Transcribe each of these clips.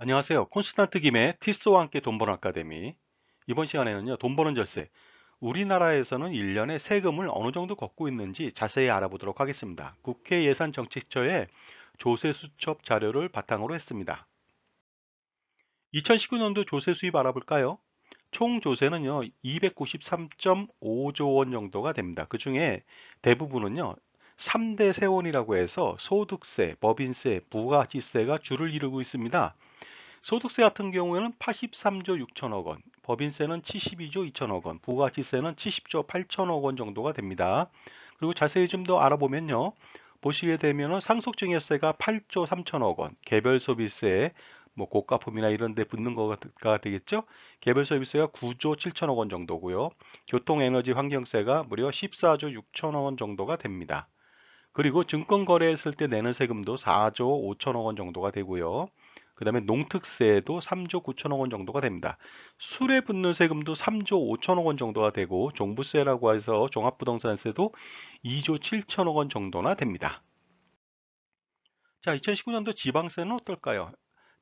안녕하세요. 콘스탄트 김의 티스와 함께 돈 버는 아카데미 이번 시간에는요. 돈 버는 절세 우리나라에서는 1년에 세금을 어느 정도 걷고 있는지 자세히 알아보도록 하겠습니다. 국회 예산정책처의 조세수첩 자료를 바탕으로 했습니다. 2019년도 조세 수입 알아볼까요? 총 조세는요. 293.5조 원 정도가 됩니다. 그 중에 대부분은요. 3대 세원이라고 해서 소득세, 법인세, 부가지세가 주를 이루고 있습니다. 소득세 같은 경우에는 83조 6천억 원, 법인세는 72조 2천억 원, 부가가치세는 70조 8천억 원 정도가 됩니다. 그리고 자세히 좀 더 알아보면요. 보시게 되면 상속증여세가 8조 3천억 원, 개별소비세, 뭐 고가품이나 이런 데 붙는 거가 되겠죠. 개별소비세가 9조 7천억 원 정도고요. 교통에너지 환경세가 무려 14조 6천억 원 정도가 됩니다. 그리고 증권 거래했을 때 내는 세금도 4조 5천억 원 정도가 되고요. 그 다음에 농특세도 3조 9천억 원 정도가 됩니다. 술에 붙는 세금도 3조 5천억 원 정도가 되고 종부세라고 해서 종합부동산세도 2조 7천억 원 정도나 됩니다. 자, 2019년도 지방세는 어떨까요?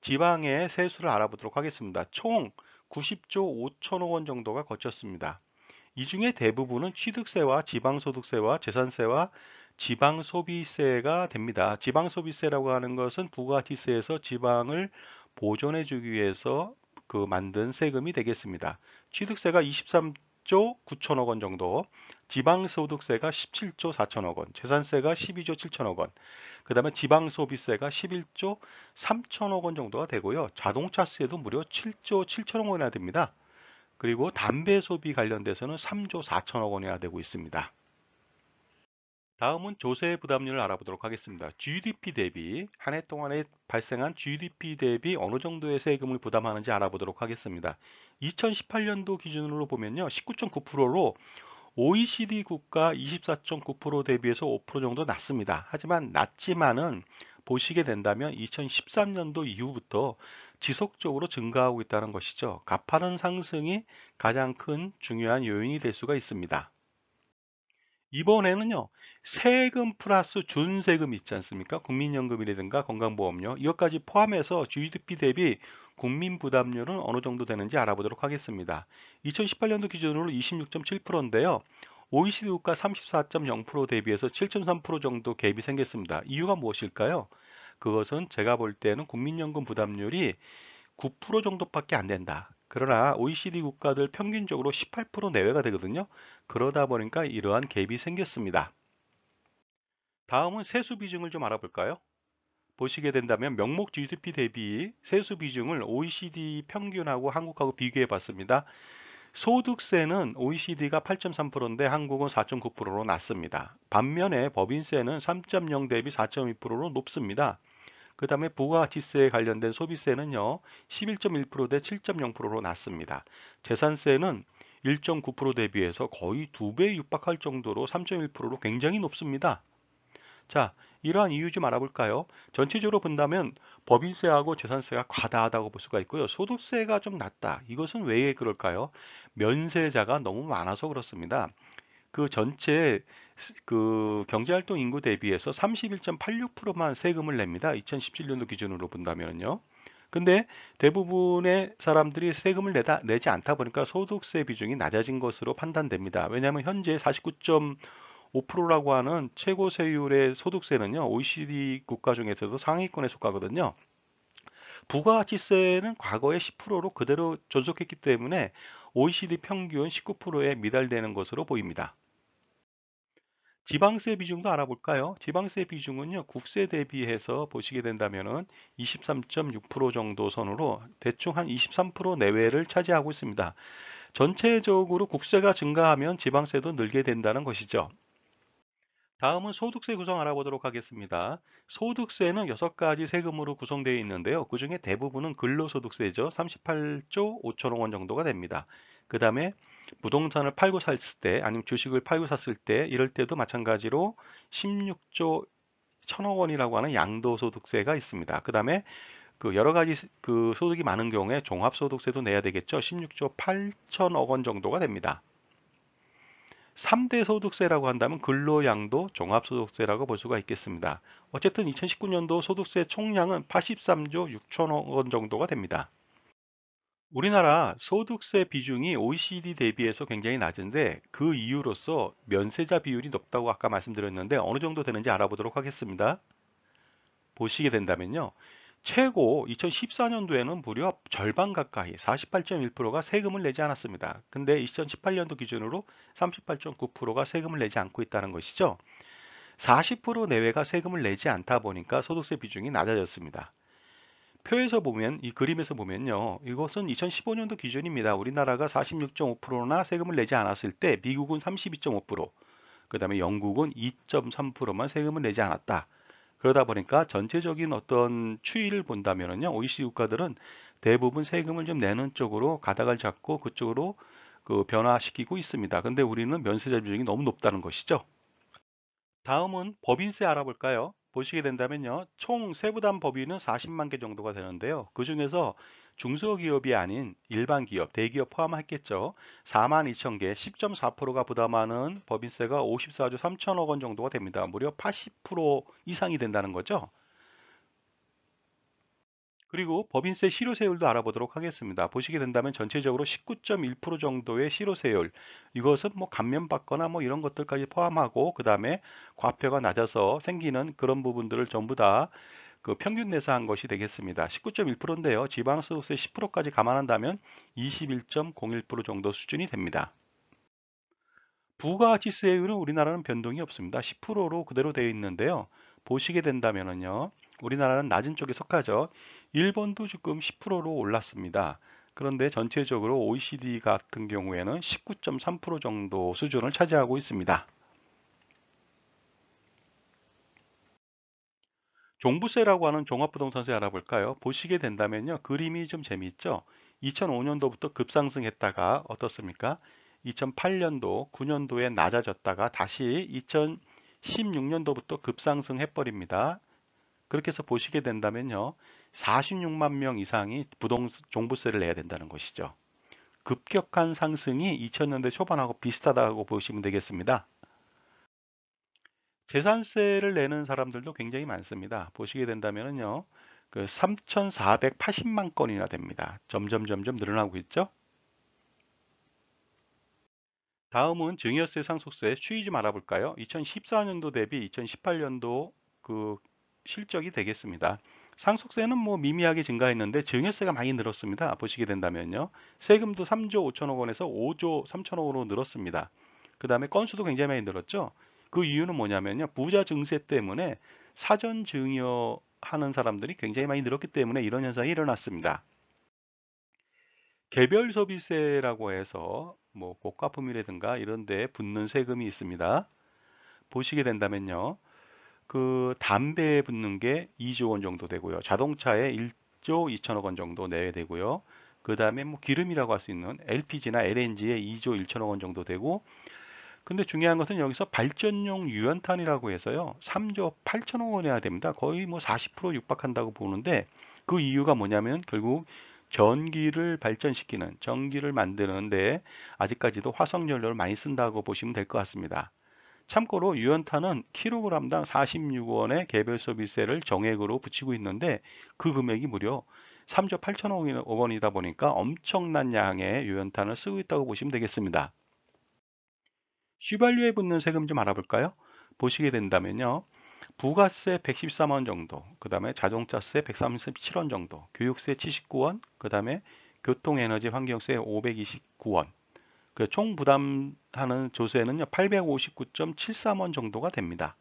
지방의 세수를 알아보도록 하겠습니다. 총 90조 5천억 원 정도가 거쳤습니다. 이 중에 대부분은 취득세와 지방소득세와 재산세와 지방 소비세가 됩니다. 지방 소비세라고 하는 것은 부가티세에서 지방을 보존해 주기 위해서 그 만든 세금이 되겠습니다. 취득세가 23조 9천억 원 정도, 지방소득세가 17조 4천억 원, 재산세가 12조 7천억 원, 그 다음에 지방소비세가 11조 3천억 원 정도가 되고요. 자동차세도 무려 7조 7천억 원이나 됩니다. 그리고 담배 소비 관련돼서는 3조 4천억 원이나 되고 있습니다. 다음은 조세 부담률을 알아보도록 하겠습니다. GDP 대비 한 해 동안에 발생한 GDP 대비 어느 정도의 세금을 부담하는지 알아보도록 하겠습니다. 2018년도 기준으로 보면요. 19.9%로 OECD 국가 24.9% 대비해서 5% 정도 낮습니다. 하지만 낮지만은 보시게 된다면 2013년도 이후부터 지속적으로 증가하고 있다는 것이죠. 가파른 상승이 가장 큰 중요한 요인이 될 수가 있습니다. 이번에는요. 세금 플러스 준세금 있지 않습니까? 국민연금이라든가 건강보험료 이것까지 포함해서 GDP 대비 국민 부담률은 어느 정도 되는지 알아보도록 하겠습니다. 2018년도 기준으로 26.7%인데요. OECD 국가 34.0% 대비해서 7.3% 정도 갭이 생겼습니다. 이유가 무엇일까요? 그것은 제가 볼 때는 국민연금 부담률이 9% 정도밖에 안 된다. 그러나 OECD 국가들 평균적으로 18% 내외가 되거든요. 그러다 보니까 이러한 갭이 생겼습니다. 다음은 세수 비중을 좀 알아볼까요? 보시게 된다면 명목 GDP 대비 세수 비중을 OECD 평균하고 한국하고 비교해 봤습니다. 소득세는 OECD가 8.3%인데 한국은 4.9%로 낮습니다. 반면에 법인세는 3.0 대비 4.2%로 높습니다. 그 다음에 부가가치세에 관련된 소비세는요. 11.1%대 7.0%로 낮습니다. 재산세는 1.9% 대비해서 거의 두 배 육박할 정도로 3.1%로 굉장히 높습니다. 자, 이러한 이유 좀 알아볼까요? 전체적으로 본다면 법인세하고 재산세가 과다하다고 볼 수가 있고요. 소득세가 좀 낮다. 이것은 왜 그럴까요? 면세자가 너무 많아서 그렇습니다. 그 전체 그 경제활동 인구 대비해서 31.86%만 세금을 냅니다. 2017년도 기준으로 본다면요. 근데 대부분의 사람들이 세금을 내다, 내지 않다 보니까 소득세 비중이 낮아진 것으로 판단됩니다. 왜냐하면 현재 49.5%라고 하는 최고 세율의 소득세는요. OECD 국가 중에서도 상위권에 속하거든요. 부가가치세는 과거에 10%로 그대로 존속했기 때문에 OECD 평균 19%에 미달되는 것으로 보입니다. 지방세 비중도 알아볼까요? 지방세 비중은요. 국세 대비해서 보시게 된다면 은23.6% 정도 선으로 대충 한 23% 내외를 차지하고 있습니다. 전체적으로 국세가 증가하면 지방세도 늘게 된다는 것이죠. 다음은 소득세 구성 알아보도록 하겠습니다. 소득세는 6가지 세금으로 구성되어 있는데요. 그 중에 대부분은 근로소득세죠. 38조 5천억 원 정도가 됩니다. 그 다음에 부동산을 팔고 샀을 때 아니면 주식을 팔고 샀을 때 이럴 때도 마찬가지로 16조 1 천억 원이라고 하는 양도소득세가 있습니다. 그 다음에 그 여러 가지 그 소득이 많은 경우에 종합소득세도 내야 되겠죠. 16조 8천억 원 정도가 됩니다. 3대 소득세라고 한다면 근로양도 종합소득세라고 볼 수가 있겠습니다. 어쨌든 2019년도 소득세 총량은 83조 6천억 원 정도가 됩니다. 우리나라 소득세 비중이 OECD 대비해서 굉장히 낮은데 그 이유로서 면세자 비율이 높다고 아까 말씀드렸는데 어느 정도 되는지 알아보도록 하겠습니다. 보시게 된다면요. 최고 2014년도에는 무려 절반 가까이 48.1%가 세금을 내지 않았습니다. 근데 2018년도 기준으로 38.9%가 세금을 내지 않고 있다는 것이죠. 40% 내외가 세금을 내지 않다 보니까 소득세 비중이 낮아졌습니다. 표에서 보면 이 그림에서 보면요. 이것은 2015년도 기준입니다. 우리나라가 46.5%나 세금을 내지 않았을 때 미국은 32.5%, 그다음에 영국은 2.3%만 세금을 내지 않았다. 그러다 보니까 전체적인 어떤 추이를 본다면은요. OECD 국가들은 대부분 세금을 좀 내는 쪽으로 가닥을 잡고 그쪽으로 그 변화시키고 있습니다. 근데 우리는 면세자 비중이 너무 높다는 것이죠. 다음은 법인세 알아볼까요? 보시게 된다면요. 총 세부담 법인은 40만 개 정도가 되는데요. 그 중에서 중소기업이 아닌 일반 기업, 대기업 포함했겠죠. 4만 2천 개, 10.4%가 부담하는 법인세가 54조 3천억 원 정도가 됩니다. 무려 80% 이상이 된다는 거죠. 그리고 법인세 실효세율도 알아보도록 하겠습니다. 보시게 된다면 전체적으로 19.1% 정도의 실효세율 이것은 뭐 감면받거나 뭐 이런 것들까지 포함하고 그 다음에 과표가 낮아서 생기는 그런 부분들을 전부 다 그 평균 내사한 것이 되겠습니다. 19.1%인데요. 지방소득세 10%까지 감안한다면 21.01% 정도 수준이 됩니다. 부가가치세율은 우리나라는 변동이 없습니다. 10%로 그대로 되어 있는데요. 보시게 된다면요. 우리나라는 낮은 쪽에 속하죠. 일본도 지금 10%로 올랐습니다. 그런데 전체적으로 OECD 같은 경우에는 19.3% 정도 수준을 차지하고 있습니다. 종부세라고 하는 종합부동산세 알아볼까요? 보시게 된다면요. 그림이 좀 재미있죠? 2005년도부터 급상승했다가 어떻습니까? 2008년도, 9년도에 낮아졌다가 다시 2016년도부터 급상승해버립니다. 그렇게 해서 보시게 된다면요. 46만 명 이상이 부동 종부세를 내야 된다는 것이죠. 급격한 상승이 2000년대 초반하고 비슷하다고 보시면 되겠습니다. 재산세를 내는 사람들도 굉장히 많습니다. 보시게 된다면요. 그 3,480만 건이나 됩니다. 점점 점점 늘어나고 있죠. 다음은 증여세 상속세 추이 좀 알아볼까요? 2014년도 대비 2018년도 그 실적이 되겠습니다. 상속세는 뭐 미미하게 증가했는데 증여세가 많이 늘었습니다. 보시게 된다면요. 세금도 3조 5천억 원에서 5조 3천억으로 늘었습니다. 그 다음에 건수도 굉장히 많이 늘었죠. 그 이유는 뭐냐면요. 부자 증세 때문에 사전 증여하는 사람들이 굉장히 많이 늘었기 때문에 이런 현상이 일어났습니다. 개별 소비세라고 해서 뭐 고가품이라든가 이런 데 붙는 세금이 있습니다. 보시게 된다면요. 그 담배에 붙는 게 2조 원 정도 되고요. 자동차에 1조 2천억 원 정도 내외 되고요. 그 다음에 뭐 기름이라고 할 수 있는 LPG나 LNG에 2조 1천억 원 정도 되고 근데 중요한 것은 여기서 발전용 유연탄이라고 해서요. 3조 8천억 원 해야 됩니다. 거의 뭐 40% 육박한다고 보는데 그 이유가 뭐냐면 결국 전기를 발전시키는 전기를 만드는데 아직까지도 화석 연료를 많이 쓴다고 보시면 될 것 같습니다. 참고로 유연탄은 킬로그램당 46원의 개별 소비세를 정액으로 붙이고 있는데 그 금액이 무려 3조 8천억 원이다 보니까 엄청난 양의 유연탄을 쓰고 있다고 보시면 되겠습니다. 시발류에 붙는 세금 좀 알아볼까요? 보시게 된다면요. 부가세 113원 정도, 그 다음에 자동차세 137원 정도, 교육세 79원, 그 다음에 교통에너지 환경세 529원, 그총 부담하는 조세는 859.73원 정도가 됩니다.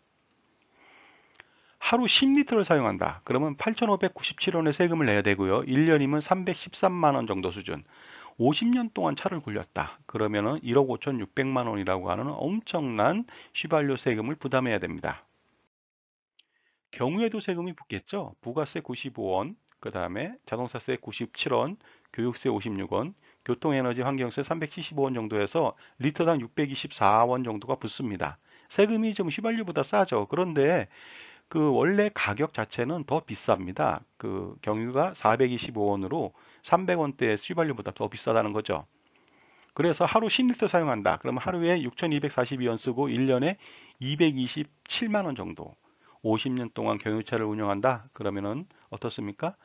하루 10리터를 사용한다. 그러면 8,597원의 세금을 내야 되고요. 1년이면 313만 원 정도 수준. 50년 동안 차를 굴렸다. 그러면 1억 5,600만 원이라고 하는 엄청난 시발료 세금을 부담해야 됩니다. 경우에도 세금이 붙겠죠. 부가세 95원, 그 다음에 자동차세 97원, 교육세 56원, 교통에너지 환경세 375원 정도에서 리터당 624원 정도가 붙습니다. 세금이 좀 휘발유보다 싸죠. 그런데 그 원래 가격 자체는 더 비쌉니다. 그 경유가 425원으로 300원대의 휘발유보다 더 비싸다는 거죠. 그래서 하루 10리터 사용한다. 그러면 하루에 6,242원 쓰고 1년에 227만 원 정도. 50년 동안 경유차를 운영한다. 그러면은 어떻습니까?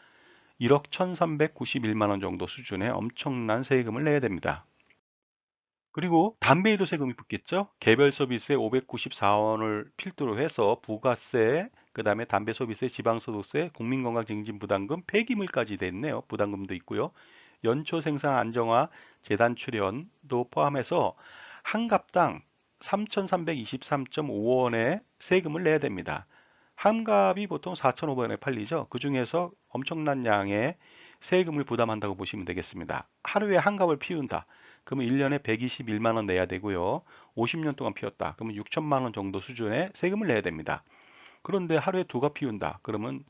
1억 1,391만 원 정도 수준의 엄청난 세금을 내야 됩니다. 그리고 담배에도 세금이 붙겠죠. 개별 소비세 594원을 필두로 해서 부가세, 그 다음에 담배 소비세, 지방소득세, 국민건강증진부담금, 폐기물까지 됐네요. 부담금도 있고요. 연초 생산 안정화, 재단 출연도 포함해서 한 갑당 3,323.5원의 세금을 내야 됩니다. 한갑이 보통 4,500원에 팔리죠. 그 중에서 엄청난 양의 세금을 부담한다고 보시면 되겠습니다. 하루에 한갑을 피운다. 그러면 1년에 121만 원 내야 되고요. 50년 동안 피웠다. 그러면 6천만 원 정도 수준의 세금을 내야 됩니다. 그런데 하루에 두갑 피운다. 그러면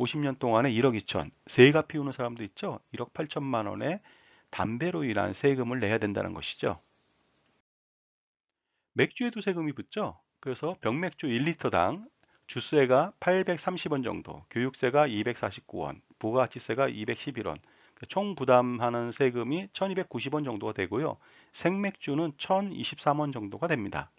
50년 동안에 1억 2천. 세갑 피우는 사람도 있죠. 1억 8천만 원의 담배로 인한 세금을 내야 된다는 것이죠. 맥주에도 세금이 붙죠. 그래서 병맥주 1리터당 주세가 830원 정도, 교육세가 249원, 부가가치세가 211원, 총 부담하는 세금이 1290원 정도가 되고요. 생맥주는 1023원 정도가 됩니다.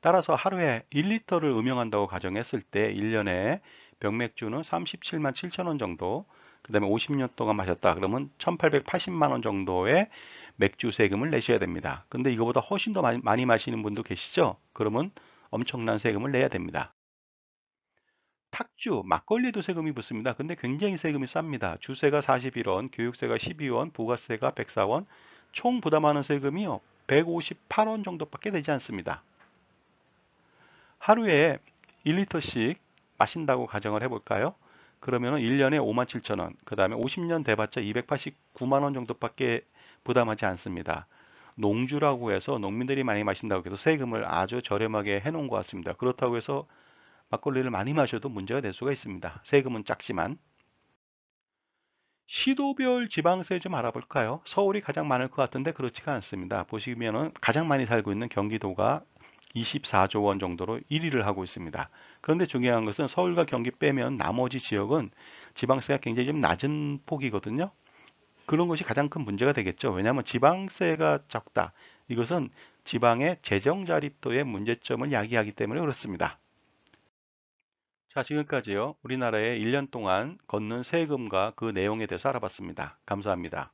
따라서 하루에 1리터를 음용한다고 가정했을 때 1년에 병맥주는 37만 7천원 정도, 그 다음에 50년 동안 마셨다 그러면 1880만원 정도의 맥주 세금을 내셔야 됩니다. 근데 이거보다 훨씬 더 많이, 많이 마시는 분도 계시죠? 그러면 엄청난 세금을 내야 됩니다. 탁주, 막걸리도 세금이 붙습니다. 근데 굉장히 세금이 쌉니다. 주세가 41원, 교육세가 12원, 부가세가 104원, 총 부담하는 세금이요. 158원 정도밖에 되지 않습니다. 하루에 1리터씩 마신다고 가정을 해볼까요? 그러면 1년에 57,000원, 그 다음에 50년 대봤자 289만원 정도밖에 부담하지 않습니다. 농주라고 해서 농민들이 많이 마신다고 해서 세금을 아주 저렴하게 해놓은 것 같습니다. 그렇다고 해서 막걸리를 많이 마셔도 문제가 될 수가 있습니다. 세금은 작지만 시도별 지방세 좀 알아볼까요? 서울이 가장 많을 것 같은데 그렇지가 않습니다. 보시면은 가장 많이 살고 있는 경기도가 24조 원 정도로 1위를 하고 있습니다. 그런데 중요한 것은 서울과 경기 빼면 나머지 지역은 지방세가 굉장히 좀 낮은 폭이거든요. 그런 것이 가장 큰 문제가 되겠죠. 왜냐하면 지방세가 적다. 이것은 지방의 재정 자립도의 문제점을 야기하기 때문에 그렇습니다. 자, 지금까지요. 우리나라의 1년 동안 걷는 세금과 그 내용에 대해서 알아봤습니다. 감사합니다.